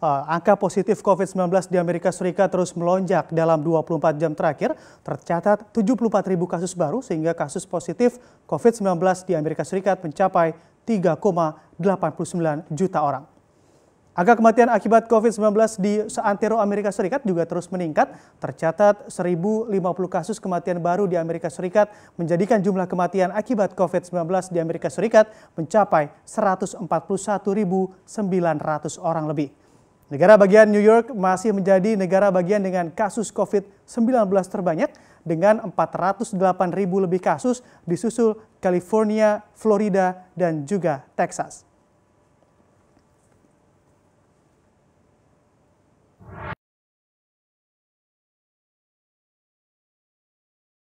uh, angka positif COVID-19 di Amerika Serikat terus melonjak dalam 24 jam terakhir. Tercatat 74 ribu kasus baru sehingga kasus positif COVID-19 di Amerika Serikat mencapai 3,89 juta orang. Angka kematian akibat COVID-19 di seantero Amerika Serikat juga terus meningkat. Tercatat 1.050 kasus kematian baru di Amerika Serikat menjadikan jumlah kematian akibat COVID-19 di Amerika Serikat mencapai 141.900 orang lebih. Negara bagian New York masih menjadi negara bagian dengan kasus COVID-19 terbanyak dengan 408 ribu lebih kasus disusul California, Florida, dan juga Texas.